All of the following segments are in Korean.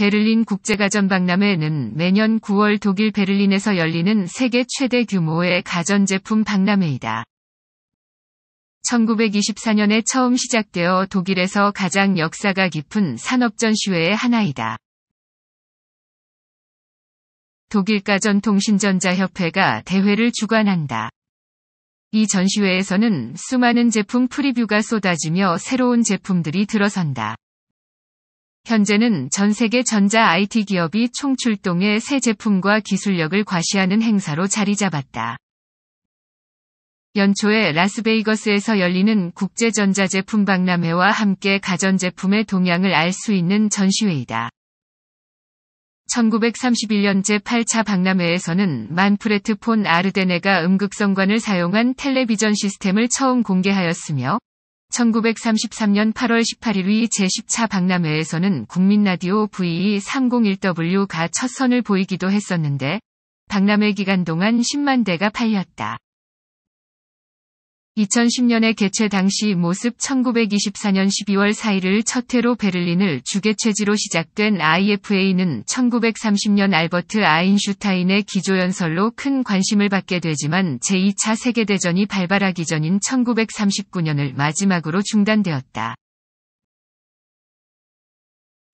베를린 국제가전 박람회는 매년 9월 독일 베를린에서 열리는 세계 최대 규모의 가전제품 박람회이다. 1924년에 처음 시작되어 독일에서 가장 역사가 깊은 산업전시회의 하나이다. 독일가전통신전자협회가 대회를 주관한다. 이 전시회에서는 수많은 제품 프리뷰가 쏟아지며 새로운 제품들이 들어선다. 현재는 전 세계 전자 IT 기업이 총출동해 새 제품과 기술력을 과시하는 행사로 자리 잡았다. 연초에 라스베이거스에서 열리는 국제전자제품 박람회와 함께 가전제품의 동향을 알 수 있는 전시회이다. 1931년 제8차 박람회에서는 만프레트 폰 아르데네가 음극성관을 사용한 텔레비전 시스템을 처음 공개하였으며 1933년 8월 18일 제10차 박람회에서는 국민라디오 VE301W가 첫 선을 보이기도 했었는데 박람회 기간 동안 10만 대가 팔렸다. 2010년에 개최 당시 모습 1924년 12월 4일을 첫 해로 베를린을 주개체지로 시작된 IFA는 1930년 알버트 아인슈타인의 기조연설로 큰 관심을 받게 되지만 제2차 세계대전이 발발하기 전인 1939년을 마지막으로 중단되었다.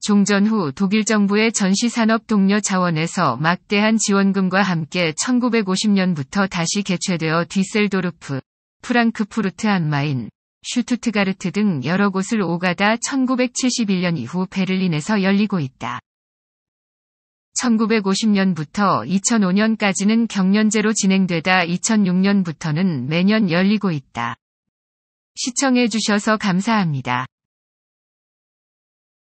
종전 후 독일 정부의 전시산업 동료 자원에서 막대한 지원금과 함께 1950년부터 다시 개최되어 디셀도르프 프랑크푸르트 안마인, 슈투트가르트 등 여러 곳을 오가다 1971년 이후 베를린에서 열리고 있다. 1950년부터 2005년까지는 경년제로 진행되다 2006년부터는 매년 열리고 있다. 시청해주셔서 감사합니다.